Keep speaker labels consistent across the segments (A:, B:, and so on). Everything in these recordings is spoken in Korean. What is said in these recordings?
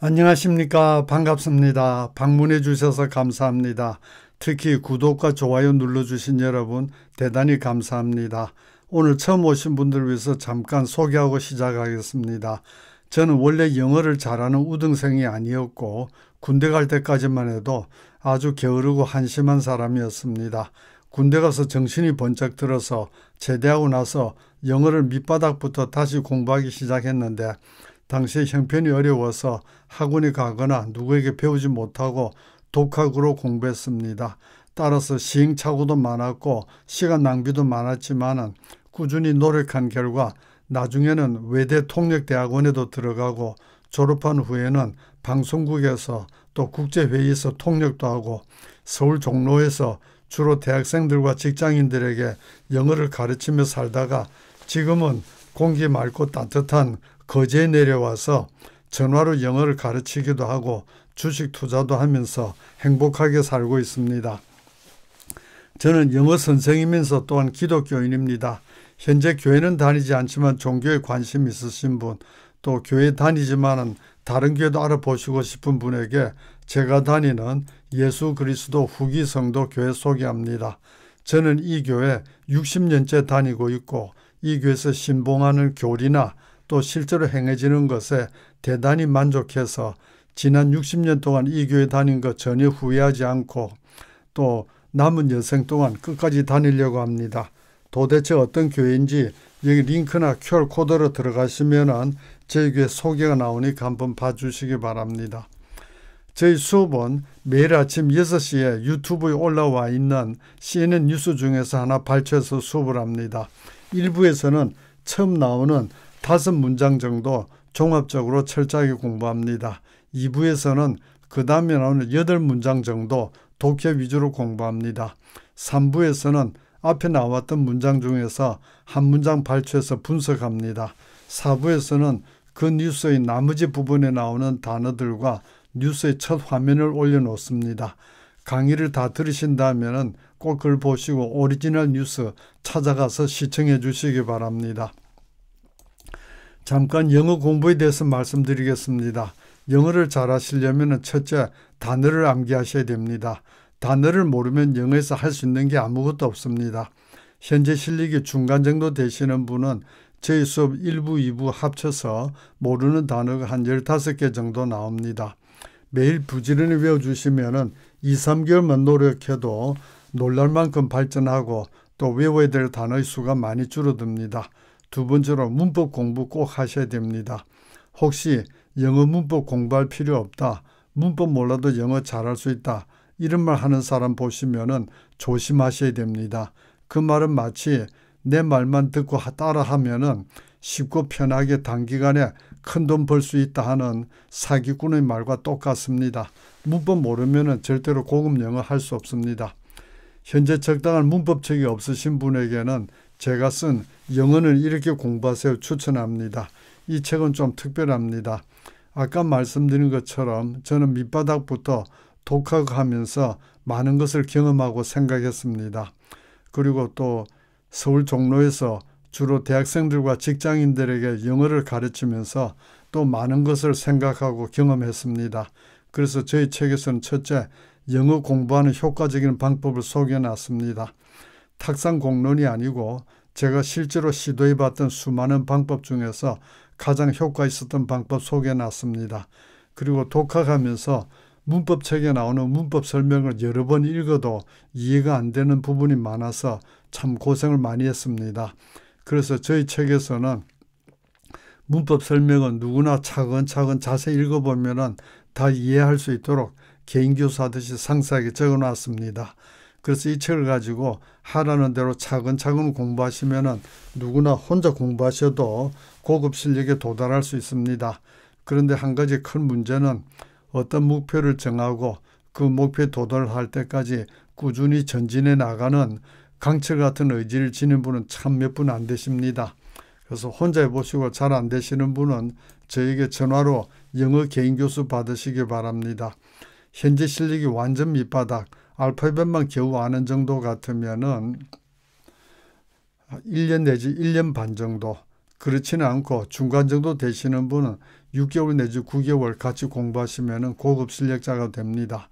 A: 안녕하십니까. 반갑습니다. 방문해 주셔서 감사합니다. 특히 구독과 좋아요 눌러주신 여러분 대단히 감사합니다. 오늘 처음 오신 분들 위해서 잠깐 소개하고 시작하겠습니다. 저는 원래 영어를 잘하는 우등생이 아니었고 군대 갈 때까지만 해도 아주 게으르고 한심한 사람이었습니다. 군대 가서 정신이 번쩍 들어서 제대하고 나서 영어를 밑바닥부터 다시 공부하기 시작했는데 당시 형편이 어려워서 학원에 가거나 누구에게 배우지 못하고 독학으로 공부했습니다. 따라서 시행착오도 많았고 시간 낭비도 많았지만 꾸준히 노력한 결과 나중에는 외대 통역대학원에도 들어가고 졸업한 후에는 방송국에서 또 국제회의에서 통역도 하고 서울 종로에서 주로 대학생들과 직장인들에게 영어를 가르치며 살다가 지금은 공기 맑고 따뜻한 거제에 내려와서 전화로 영어를 가르치기도 하고 주식 투자도 하면서 행복하게 살고 있습니다. 저는 영어 선생이면서 또한 기독교인입니다. 현재 교회는 다니지 않지만 종교에 관심 있으신 분, 또 교회 다니지만은 다른 교회도 알아보시고 싶은 분에게 제가 다니는 예수 그리스도 후기 성도 교회 소개합니다. 저는 이 교회 60년째 다니고 있고 이 교회에서 신봉하는 교리나 또 실제로 행해지는 것에 대단히 만족해서 지난 60년 동안 이 교회 다닌 것 전혀 후회하지 않고 또 남은 여생 동안 끝까지 다니려고 합니다. 도대체 어떤 교회인지 여기 링크나 QR 코드로 들어가시면은 저희 교회 소개가 나오니까 한번 봐주시기 바랍니다. 저희 수업은 매일 아침 6시에 유튜브에 올라와 있는 CNN 뉴스 중에서 하나 발췌해서 수업을 합니다. 일부에서는 처음 나오는 다섯 문장 정도 종합적으로 철저하게 공부합니다. 2부에서는 그 다음에 나오는 8문장 정도 독해 위주로 공부합니다. 3부에서는 앞에 나왔던 문장 중에서 한 문장 발췌해서 분석합니다. 4부에서는 그 뉴스의 나머지 부분에 나오는 단어들과 뉴스의 첫 화면을 올려놓습니다. 강의를 다 들으신다면 꼭 그걸 보시고 오리지널 뉴스 찾아가서 시청해 주시기 바랍니다. 잠깐 영어 공부에 대해서 말씀드리겠습니다. 영어를 잘하시려면 첫째 단어를 암기하셔야 됩니다. 단어를 모르면 영어에서 할 수 있는 게 아무것도 없습니다. 현재 실력이 중간 정도 되시는 분은 저희 수업 1부, 2부 합쳐서 모르는 단어가 한 15개 정도 나옵니다. 매일 부지런히 외워주시면 2, 3개월만 노력해도 놀랄 만큼 발전하고 또 외워야 될 단어의 수가 많이 줄어듭니다. 두 번째로 문법 공부 꼭 하셔야 됩니다. 혹시 영어 문법 공부할 필요 없다. 문법 몰라도 영어 잘할 수 있다. 이런 말 하는 사람 보시면은 조심하셔야 됩니다. 그 말은 마치 내 말만 듣고 따라하면은 쉽고 편하게 단기간에 큰 돈 벌 수 있다 하는 사기꾼의 말과 똑같습니다. 문법 모르면은 절대로 고급 영어 할 수 없습니다. 현재 적당한 문법책이 없으신 분에게는 제가 쓴 영어는 이렇게 공부하세요 추천합니다. 이 책은 좀 특별합니다. 아까 말씀드린 것처럼 저는 밑바닥부터 독학하면서 많은 것을 경험하고 생각했습니다. 그리고 또 서울 종로에서 주로 대학생들과 직장인들에게 영어를 가르치면서 또 많은 것을 생각하고 경험했습니다. 그래서 저희 책에서는 첫째, 영어 공부하는 효과적인 방법을 소개해놨습니다. 탁상 공론이 아니고 제가 실제로 시도해봤던 수많은 방법 중에서 가장 효과 있었던 방법 소개해놨습니다. 그리고 독학하면서 문법책에 나오는 문법 설명을 여러 번 읽어도 이해가 안 되는 부분이 많아서 참 고생을 많이 했습니다. 그래서 저희 책에서는 문법 설명은 누구나 차근차근 자세히 읽어보면 다 이해할 수 있도록 개인교사하듯이 상세하게 적어놨습니다. 그래서 이 책을 가지고 하라는 대로 차근차근 공부하시면은 누구나 혼자 공부하셔도 고급 실력에 도달할 수 있습니다. 그런데 한 가지 큰 문제는 어떤 목표를 정하고 그 목표에 도달할 때까지 꾸준히 전진해 나가는 강철 같은 의지를 지닌 분은 참 몇 분 안 되십니다. 그래서 혼자 해보시고 잘 안 되시는 분은 저에게 전화로 영어 개인 교수 받으시기 바랍니다. 현재 실력이 완전 밑바닥, 알파벳만 겨우 아는 정도 같으면은 1년 내지 1년 반 정도 그렇지는 않고 중간 정도 되시는 분은 6개월 내지 9개월 같이 공부하시면은 고급 실력자가 됩니다.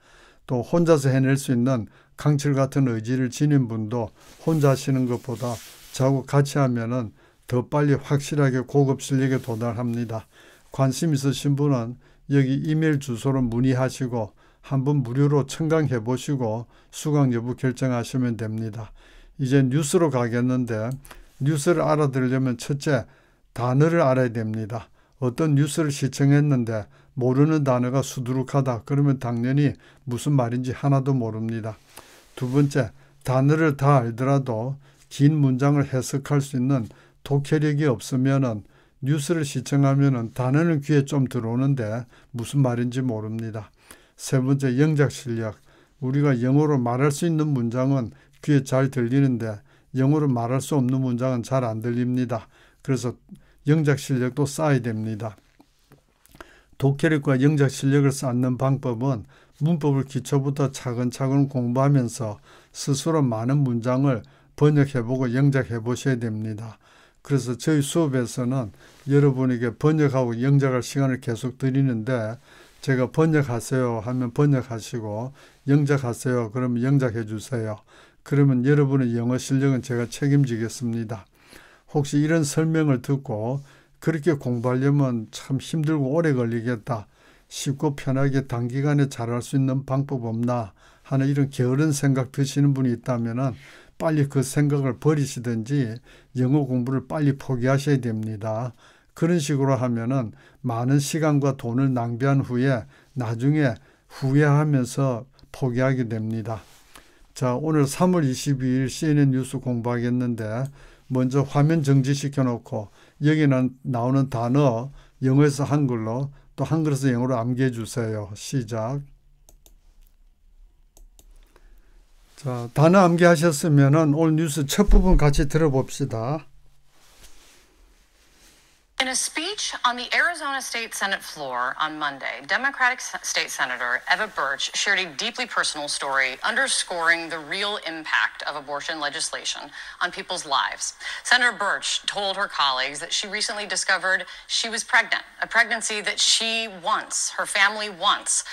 A: 또 혼자서 해낼 수 있는 강철 같은 의지를 지닌 분도 혼자 하시는 것보다 저하고 같이 하면은 더 빨리 확실하게 고급 실력에 도달합니다. 관심 있으신 분은 여기 이메일 주소로 문의하시고 한번 무료로 청강해 보시고 수강 여부 결정하시면 됩니다. 이제 뉴스로 가겠는데 뉴스를 알아들으려면 첫째 단어를 알아야 됩니다. 어떤 뉴스를 시청했는데 모르는 단어가 수두룩하다. 그러면 당연히 무슨 말인지 하나도 모릅니다. 두 번째, 단어를 다 알더라도 긴 문장을 해석할 수 있는 독해력이 없으면은 뉴스를 시청하면은 단어는 귀에 좀 들어오는데 무슨 말인지 모릅니다. 세 번째 영작 실력. 우리가 영어로 말할 수 있는 문장은 귀에 잘 들리는데 영어로 말할 수 없는 문장은 잘 안 들립니다. 그래서 영작 실력도 쌓아야 됩니다. 독해력과 영작 실력을 쌓는 방법은 문법을 기초부터 차근차근 공부하면서 스스로 많은 문장을 번역해보고 영작해 보셔야 됩니다. 그래서 저희 수업에서는 여러분에게 번역하고 영작할 시간을 계속 드리는데 제가 번역하세요 하면 번역하시고 영작하세요 그러면 영작해 주세요. 그러면 여러분의 영어 실력은 제가 책임지겠습니다. 혹시 이런 설명을 듣고 그렇게 공부하려면 참 힘들고 오래 걸리겠다. 쉽고 편하게 단기간에 잘할 수 있는 방법 없나 하는 이런 게으른 생각 드시는 분이 있다면 빨리 그 생각을 버리시든지 영어 공부를 빨리 포기하셔야 됩니다. 그런 식으로 하면은 많은 시간과 돈을 낭비한 후에 나중에 후회하면서 포기하게 됩니다. 자, 오늘 3월 22일 CNN 뉴스 공부하겠는데 먼저 화면 정지시켜 놓고 여기는 나오는 단어 영어에서 한글로 또 한글에서 영어로 암기해 주세요. 시작. 자, 단어 암기하셨으면은 오늘 뉴스 첫 부분 같이 들어봅시다.
B: In a speech on the Arizona State Senate floor on Monday, Democratic State Senator Eva Birch shared a deeply personal story underscoring the real impact of abortion legislation on people's lives. Senator Birch told her colleagues that she recently discovered she was pregnant, a pregnancy that she wants, her family wants.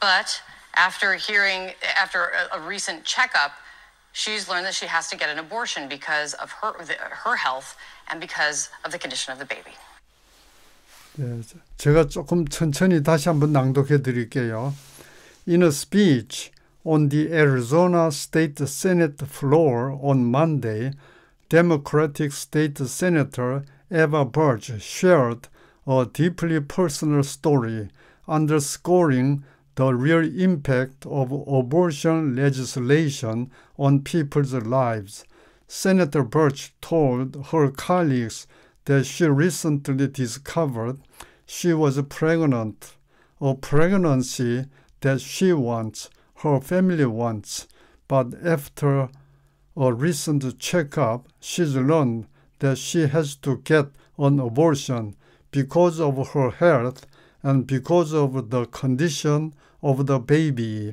B: But after hearing, after a, a recent checkup, she's learned that she has to get an abortion because of her, her health and because of the condition of the baby.
A: 제가 조금 천천히 다시 한번 낭독해 드릴게요. In a speech on the Arizona State Senate floor on Monday, Democratic State Senator Eva Burch shared a deeply personal story underscoring the real impact of abortion legislation on people's lives. Senator Burch told her colleagues that she recently discovered she was pregnant, a pregnancy that she wants, her family wants. But after a recent checkup, she's learned that she has to get an abortion because of her health and because of the condition of the baby.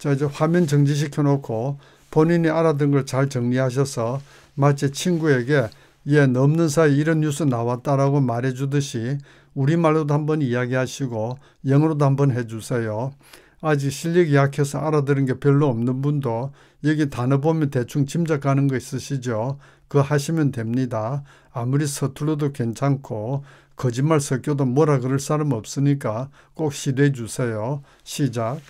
A: 자, 이제 화면 정지시켜 놓고 본인이 알아든 걸 잘 정리하셔서 마치 친구에게 예, 넘는 사이 이런 뉴스 나왔다라고 말해주듯이 우리말로도 한번 이야기하시고 영어로도 한번 해주세요. 아직 실력이 약해서 알아들은 게 별로 없는 분도 여기 단어 보면 대충 짐작하는거 있으시죠? 그거 하시면 됩니다. 아무리 서툴러도 괜찮고 거짓말 섞여도 뭐라 그럴 사람 없으니까 꼭 시도해 주세요. 시작.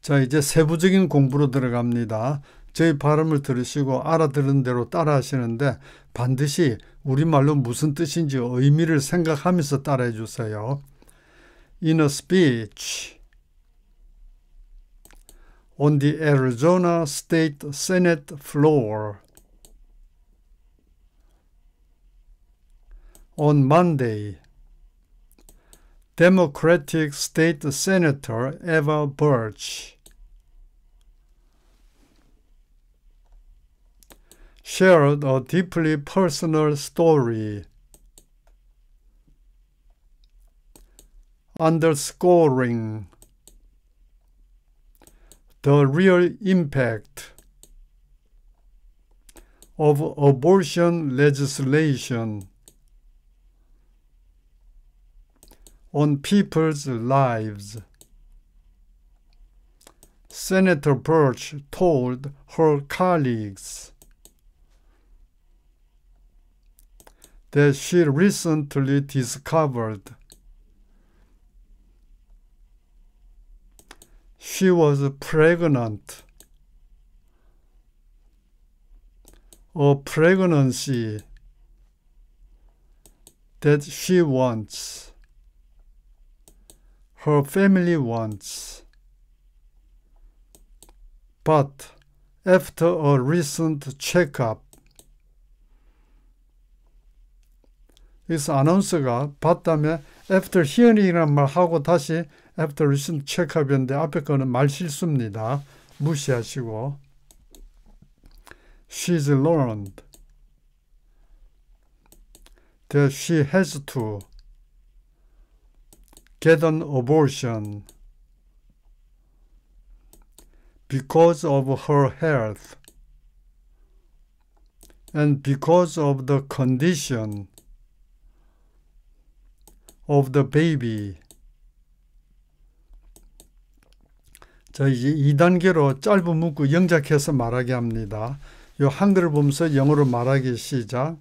A: 자 이제 세부적인 공부로 들어갑니다. 저희 발음을 들으시고 알아들은 대로 따라 하시는데 반드시 우리말로 무슨 뜻인지 의미를 생각하면서 따라해 주세요. In a speech on the Arizona State Senate floor on Monday, Democratic State Senator Eva Birch shared a deeply personal story, underscoring the real impact of abortion legislation on people's lives. Senator Birch told her colleagues that she recently discovered. She was pregnant. A pregnancy that she wants, her family wants. But after a recent checkup, 여기서 아나운서가 봤다면 after hearing이란 말 하고 다시 after listen 체크하는데 앞에 거는 말 실수입니다. 무시하시고 she's learned that she has to get an abortion because of her health and because of the condition of the baby. 자, 이제 2단계로 짧은 문구 영작해서 말하게 합니다. 요 한글을 보면서 영어로 말하기 시작.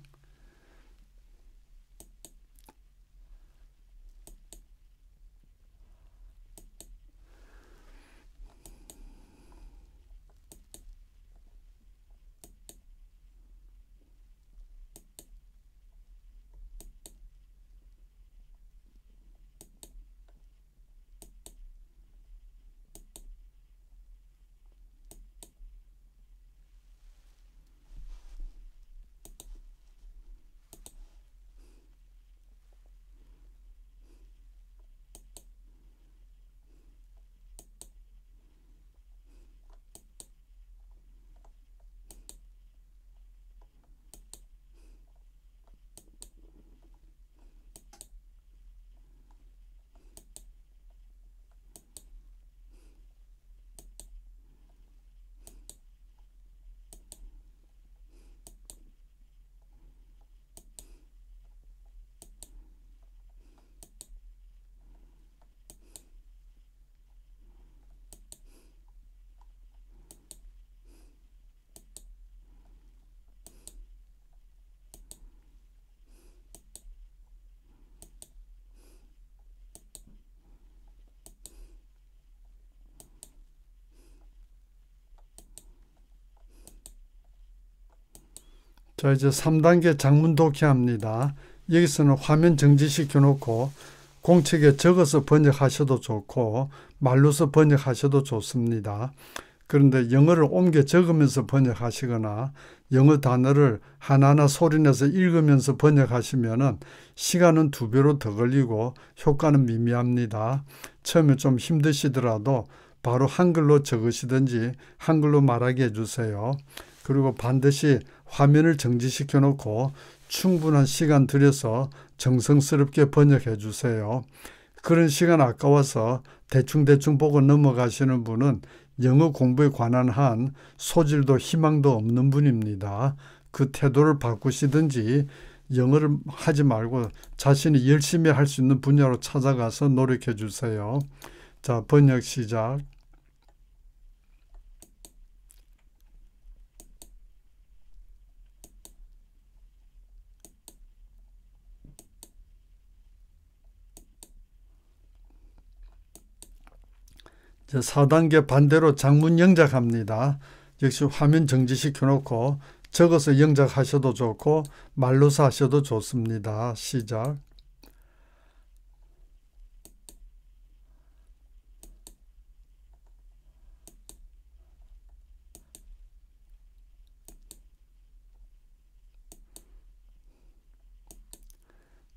A: 자 이제 3단계 장문 독해합니다. 여기서는 화면 정지시켜 놓고 공책에 적어서 번역하셔도 좋고 말로서 번역하셔도 좋습니다. 그런데 영어를 옮겨 적으면서 번역하시거나 영어 단어를 하나하나 소리내서 읽으면서 번역하시면 시간은 두 배로 더 걸리고 효과는 미미합니다. 처음에 좀 힘드시더라도 바로 한글로 적으시든지 한글로 말하게 해주세요. 그리고 반드시 화면을 정지시켜 놓고 충분한 시간 들여서 정성스럽게 번역해 주세요. 그런 시간 아까워서 대충대충 보고 넘어가시는 분은 영어 공부에 관한 한 소질도 희망도 없는 분입니다. 그 태도를 바꾸시든지 영어를 하지 말고 자신이 열심히 할 수 있는 분야로 찾아가서 노력해 주세요. 자, 번역 시작. 4단계 반대로 장문 영작합니다. 역시 화면 정지시켜놓고 적어서 영작하셔도 좋고 말로서 하셔도 좋습니다. 시작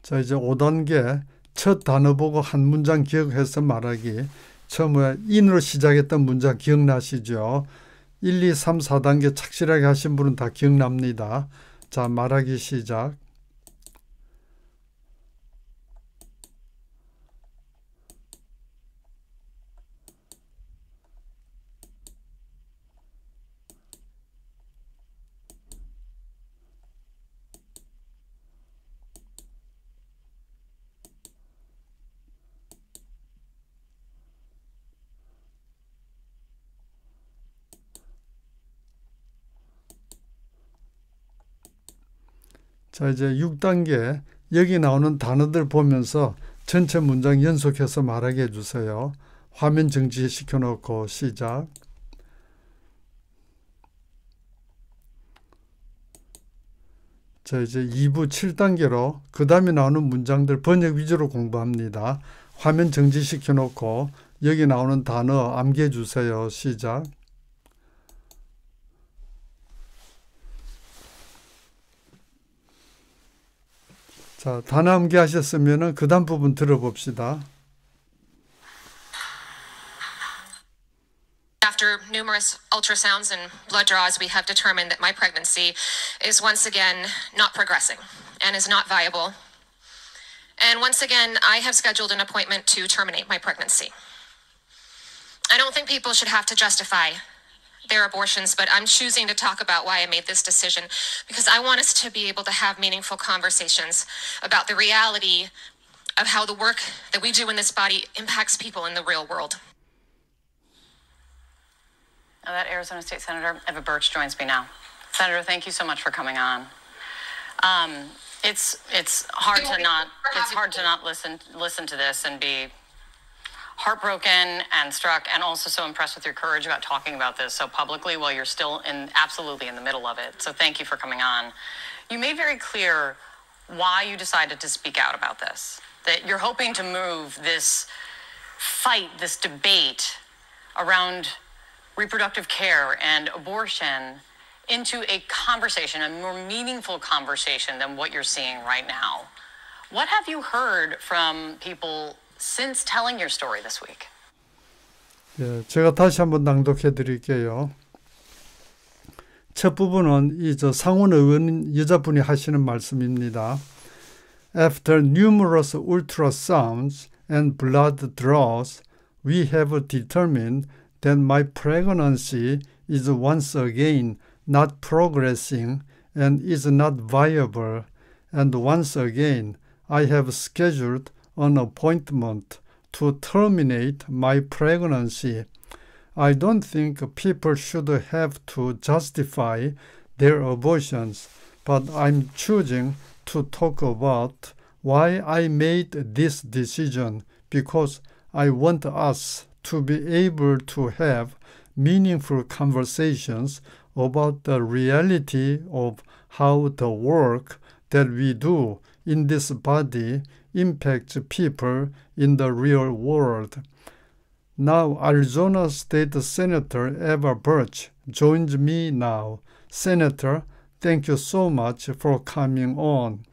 A: 자 이제 5단계 첫 단어 보고 한 문장 기억해서 말하기 처음에 인으로 시작했던 문장 기억나시죠? 1, 2, 3, 4단계 착실하게 하신 분은 다 기억납니다. 자, 말하기 시작. 자, 이제 6단계. 여기 나오는 단어들 보면서 전체 문장 연속해서 말하게 해주세요. 화면 정지시켜 놓고 시작. 자, 이제 2부 7단계로 그 다음에 나오는 문장들 번역 위주로 공부합니다. 화면 정지시켜 놓고 여기 나오는 단어 암기해 주세요. 시작. 자, 부분 들어봅시다.
B: After numerous ultrasounds and blood draws, we have determined that my pregnancy is once again not progressing and is not viable. And once again, I have scheduled an appointment to terminate my pregnancy. I don't think people should have to justify their abortions, but I'm choosing to talk about why I made this decision because I want us to be able to have meaningful conversations about the reality of how the work that we do in this body impacts people in the real world. Now that Arizona State Senator Eva Birch joins me now. Senator, thank you so much for coming on. Um, it's it's hard to not it's hard to not listen listen to this and be heartbroken and struck and also so impressed with your courage about talking about this so publicly while you're still in absolutely in the middle of it. So thank you for coming on. You made very clear why you decided to speak out about this. That you're hoping to move this fight, this debate around reproductive care and abortion into a conversation, a more meaningful conversation than what you're seeing right now. What have you heard from people since telling your story this week?
A: 예, 제가 다시 한번 낭독해 드릴게요. 첫 부분은 이 상원 의원 여자분이 하시는 말씀입니다. After numerous ultrasounds and blood draws, we have determined that my pregnancy is once again not progressing and is not viable, and once again I have scheduled an appointment to terminate my pregnancy. I don't think people should have to justify their abortions, but I'm choosing to talk about why I made this decision because I want us to be able to have meaningful conversations about the reality of how the work that we do in this body impacts people in the real world. Now, Arizona State Senator Eva Birch joins me now. Senator, thank you so much for coming on.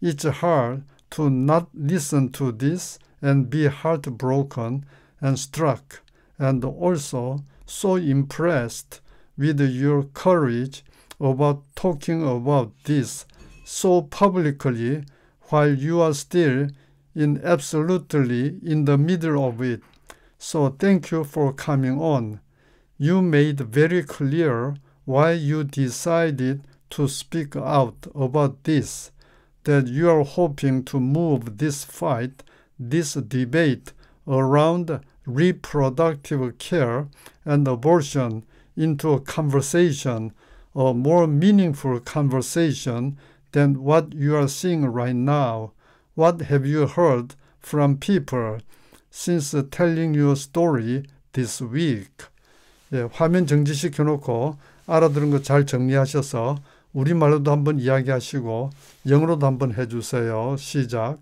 A: It's hard to not listen to this and be heartbroken and struck, and also so impressed with your courage about talking about this so publicly while you are still in absolutely in the middle of it. So thank you for coming on. You made very clear why you decided to speak out about this, that you are hoping to move this fight, this debate around reproductive care and abortion into a conversation, a more meaningful conversation than what you are seeing right now. What have you heard from people since telling your story this week? 예, 화면 정지시켜 놓고 알아들은 거 잘 정리하셔서 우리말로도 한번 이야기하시고 영어로도 한번 해주세요. 시작.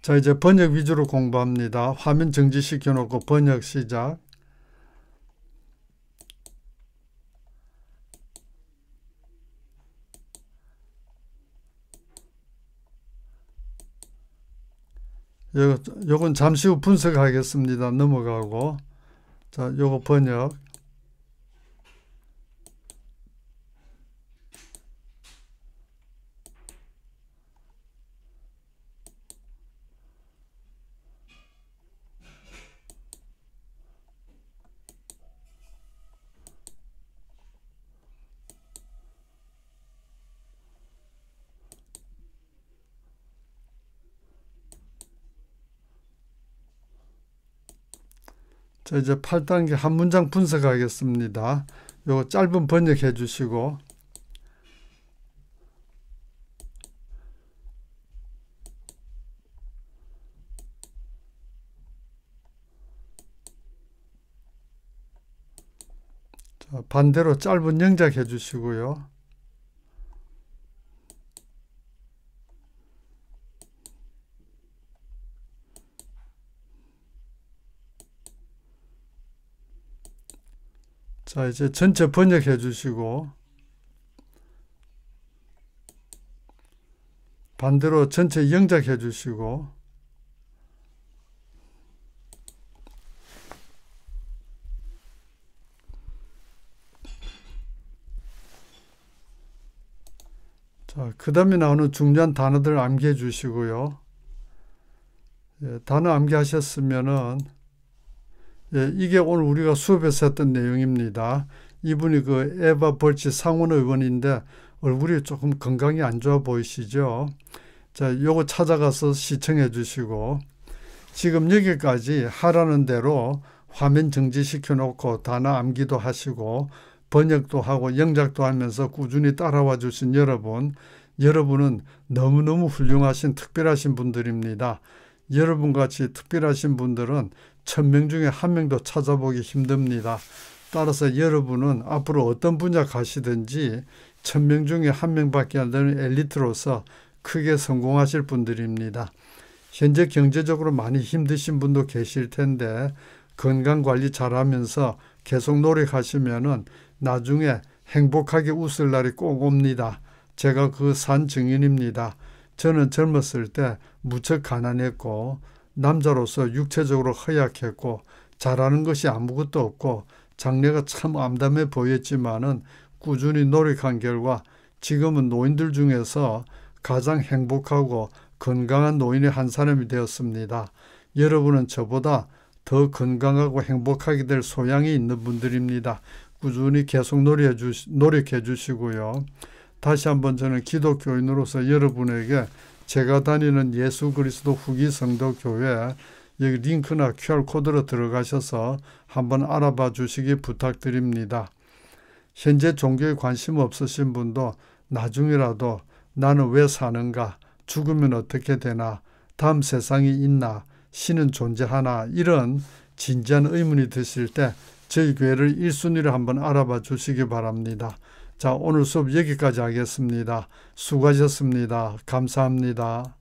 A: 자 이제 번역 위주로 공부합니다. 화면 정지시켜 놓고 번역 시작. 요, 요건 잠시 후 분석하겠습니다. 넘어가고. 자, 요거 번역. 자, 이제 8단계 한 문장 분석하겠습니다. 요거 짧은 번역해 주시고 반대로 짧은 영작 해주시고요. 자, 이제 전체 번역해 주시고 반대로 전체 영작해 주시고 자, 그 다음에 나오는 중요한 단어들 암기해 주시고요. 예, 단어 암기하셨으면은 예, 이게 오늘 우리가 수업에서 했던 내용입니다. 이분이 그 에바 벌치 상원 의원인데 얼굴이 조금 건강이 안 좋아 보이시죠? 자, 요거 찾아가서 시청해 주시고 지금 여기까지 하라는 대로 화면 정지시켜 놓고 단어 암기도 하시고 번역도 하고 영작도 하면서 꾸준히 따라와 주신 여러분, 여러분은 너무너무 훌륭하신 특별하신 분들입니다. 여러분 같이 특별하신 분들은 천명 중에 한 명도 찾아보기 힘듭니다. 따라서 여러분은 앞으로 어떤 분야 가시든지 천명 중에 한 명밖에 안 되는 엘리트로서 크게 성공하실 분들입니다. 현재 경제적으로 많이 힘드신 분도 계실 텐데 건강 관리 잘하면서 계속 노력하시면은 나중에 행복하게 웃을 날이 꼭 옵니다. 제가 그 산 증인입니다. 저는 젊었을 때 무척 가난했고 남자로서 육체적으로 허약했고 잘하는 것이 아무것도 없고 장래가 참 암담해 보였지만은 꾸준히 노력한 결과 지금은 노인들 중에서 가장 행복하고 건강한 노인의 한 사람이 되었습니다. 여러분은 저보다 더 건강하고 행복하게 될 소양이 있는 분들입니다. 꾸준히 계속 노력해, 주시, 노력해 주시고요. 다시 한번 저는 기독교인으로서 여러분에게 제가 다니는 예수 그리스도 후기 성도 교회 여기 링크나 QR코드로 들어가셔서 한번 알아봐 주시기 부탁드립니다. 현재 종교에 관심 없으신 분도 나중이라도 나는 왜 사는가, 죽으면 어떻게 되나, 다음 세상이 있나, 신은 존재하나 이런 진지한 의문이 드실 때 저희 교회를 1순위로 한번 알아봐 주시기 바랍니다. 자, 오늘 수업 여기까지 하겠습니다. 수고하셨습니다. 감사합니다.